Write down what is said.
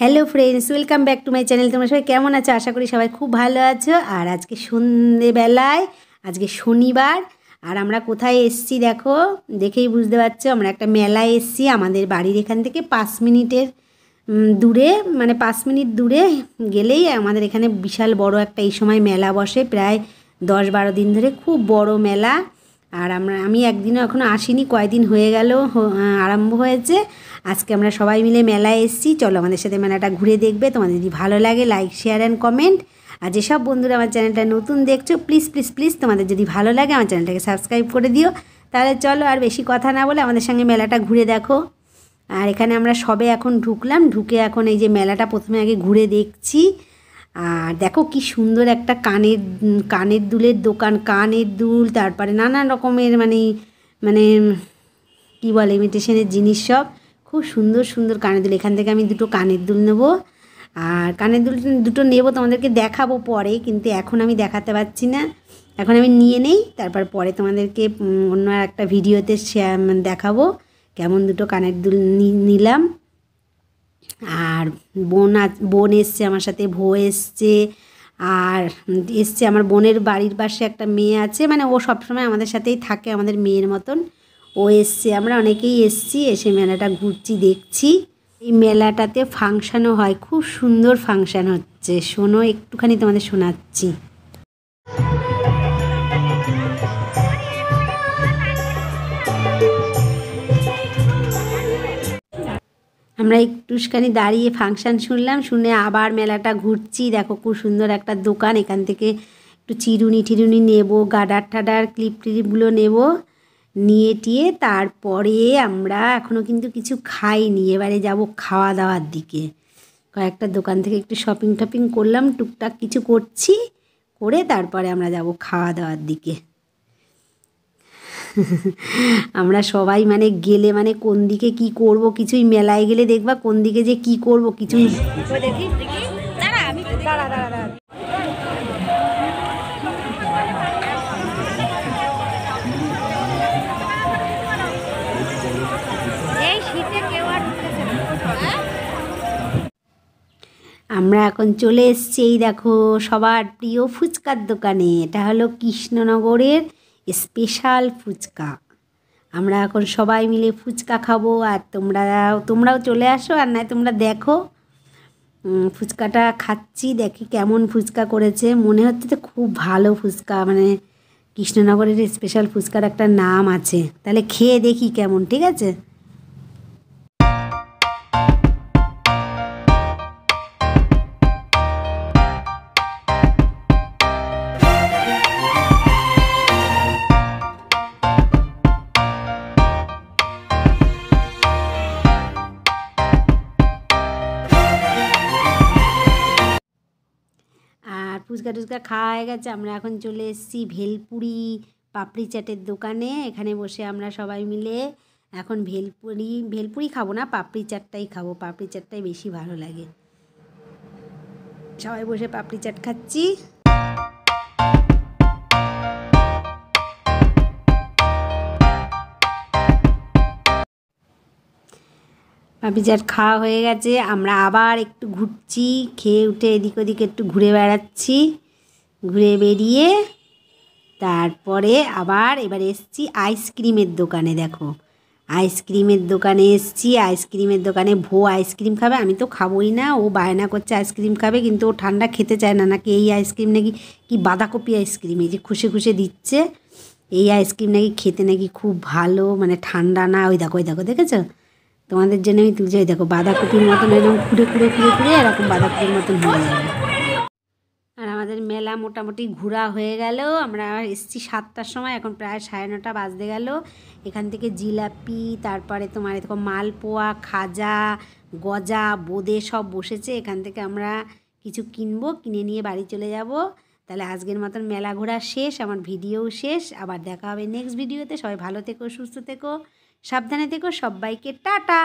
Hello friends welcome back to my channel তোমরা সবাই কেমন আছো আশা করি সবাই খুব ভালো আছো আর আজকে সন্ধেবেলায় আজকে শনিবার আর আমরা কোথায় এসছি দেখো দেখেই বুঝতে পারছো আমরা একটা মেলায় এসছি আমাদের বাড়ির এখান থেকে পাঁচ মিনিটের দূরে মানে পাঁচ মিনিট দূরে গেলেই আমাদের এখানে বিশাল বড় একটা এই সময় মেলা বসে প্রায় দশ বারো দিন ধরে খুব বড় মেলা আর আমরা আমি একদিনও এখনও আসিনি কয়দিন হয়ে গেল আরম্ভ হয়েছে আজকে আমরা সবাই মিলে মেলায় এসেছি চলো আমাদের সাথে মেলাটা ঘুরে দেখবে তোমাদের যদি ভালো লাগে লাইক শেয়ার অ্যান্ড কমেন্ট আর যেসব বন্ধুরা আমার চ্যানেলটা নতুন দেখছো প্লিজ প্লিজ প্লিজ তোমাদের যদি ভালো লাগে আমার চ্যানেলটাকে সাবস্ক্রাইব করে দিও তাহলে চলো আর বেশি কথা না বলে আমাদের সঙ্গে মেলাটা ঘুরে দেখো আর এখানে আমরা সবে এখন ঢুকলাম ঢুকে এখন এই যে মেলাটা প্রথমে আগে ঘুরে দেখছি আর দেখো কি সুন্দর একটা কানের কানের দুলের দোকান কানের দুল তারপরে নানান রকমের মানে মানে কি বলে ইমিটেশনের জিনিস সব খুব সুন্দর সুন্দর কানের দুল এখান থেকে আমি দুটো কানের দুল নেব আর কানের দুল দুটো নেবো তোমাদেরকে দেখাবো পরে কিন্তু এখন আমি দেখাতে পারছি না এখন আমি নিয়ে নেই তারপর পরে তোমাদেরকে অন্য একটা ভিডিওতে মানে দেখাবো কেমন দুটো কানের দুল নিলাম আর বোন বোন এসছে আমার সাথে ভো এসছে আর এসছে আমার বোনের বাড়ির পাশে একটা মেয়ে আছে মানে ও সবসময় আমাদের সাথেই থাকে আমাদের মেয়ের মতন ও এসছে আমরা অনেকেই এসছি এসে মেলাটা ঘুরছি দেখছি এই মেলাটাতে ফাংশানও হয় খুব সুন্দর ফাংশান হচ্ছে শোনো একটুখানি তোমাদের শোনাচ্ছি আমরা একটুখানি দাঁড়িয়ে ফাংশান শুনলাম শুনে আবার মেলাটা ঘুরছি দেখো খুব সুন্দর একটা দোকান এখান থেকে একটু চিরুনি টিরুনি নেব গাডার টাডার ক্লিপ টিলিপগুলো নেব নিয়ে টিয়ে তারপরে আমরা এখনও কিন্তু কিছু খাইনি এবারে যাব খাওয়া দাওয়ার দিকে কয়েকটা দোকান থেকে একটু শপিং টপিং করলাম টুকটাক কিছু করছি করে তারপরে আমরা যাব খাওয়া দাওয়ার দিকে আমরা সবাই মানে গেলে মানে কোন দিকে কি করব কিছুই মেলায় গেলে দেখবা কোন দিকে যে কি করব কিছুই হ্যাঁ? আমরা এখন চলে এসছি এই দেখো সবার প্রিয় ফুচকার দোকানে এটা হলো কৃষ্ণনগরের স্পেশাল ফুচকা আমরা এখন সবাই মিলে ফুচকা খাবো আর তোমরা তোমরাও চলে আসো আর নয় তোমরা দেখো ফুচকাটা খাচ্ছি দেখি কেমন ফুচকা করেছে মনে হচ্ছে তো খুব ভালো ফুচকা মানে কৃষ্ণনগরের স্পেশাল ফুচকার একটা নাম আছে তাহলে খেয়ে দেখি কেমন ঠিক আছে ফুচকা টুচকা খাওয়া হয়ে গেছে আমরা এখন চলে এসেছি ভেলপুরি পাপড়ি চাটের দোকানে এখানে বসে আমরা সবাই মিলে এখন ভেলপুরি ভেলপুরি খাবো না পাপড়ি চাটটাই খাবো পাপড়ি চাটটাই বেশি ভালো লাগে সবাই বসে পাপড়ি চাট খাচ্ছি পিজার খাওয়া হয়ে গেছে আমরা আবার একটু ঘুরছি খেয়ে উঠে এদিক ওদিক একটু ঘুরে বেড়াচ্ছি ঘুরে বেরিয়ে তারপরে আবার এবার এসছি আইসক্রিমের দোকানে দেখো আইসক্রিমের দোকানে এসছি আইসক্রিমের দোকানে ভো আইসক্রিম খাবে আমি তো খাবোই না ও বায়না করছে আইসক্রিম খাবে কিন্তু ও ঠান্ডা খেতে চায় না নাকি এই আইসক্রিম নাকি কি বাঁধাকপি আইসক্রিম এই যে খুশি খুশি দিচ্ছে এই আইসক্রিম নাকি খেতে নাকি খুব ভালো মানে ঠান্ডা না ওই দেখো ওই দেখো দেখেছো তোমাদের জন্য আমি তুলছি দেখো বাঁধাকপির মতন এরকম কুড়ে কুড়ে কুড়ে কুড়ে এরকম বাঁধাকপির মতন হয়ে যাবে আর আমাদের মেলা মোটামুটি ঘোরা হয়ে গেল আমরা এসছি সাতটার সময় এখন প্রায় সাড়ে নটা বাজতে গেল এখান থেকে জিলাপি তারপরে তোমার এরকম মালপোয়া খাজা গজা বোদে সব বসেছে এখান থেকে আমরা কিছু কিনবো কিনে নিয়ে বাড়ি চলে যাব তাহলে আজকের মতন মেলা ঘোরা শেষ আমার ভিডিও শেষ আবার দেখা হবে নেক্সট ভিডিওতে সবাই ভালো থেকো সুস্থ থেকো সাবধানে থেকো সবাইকে টাটা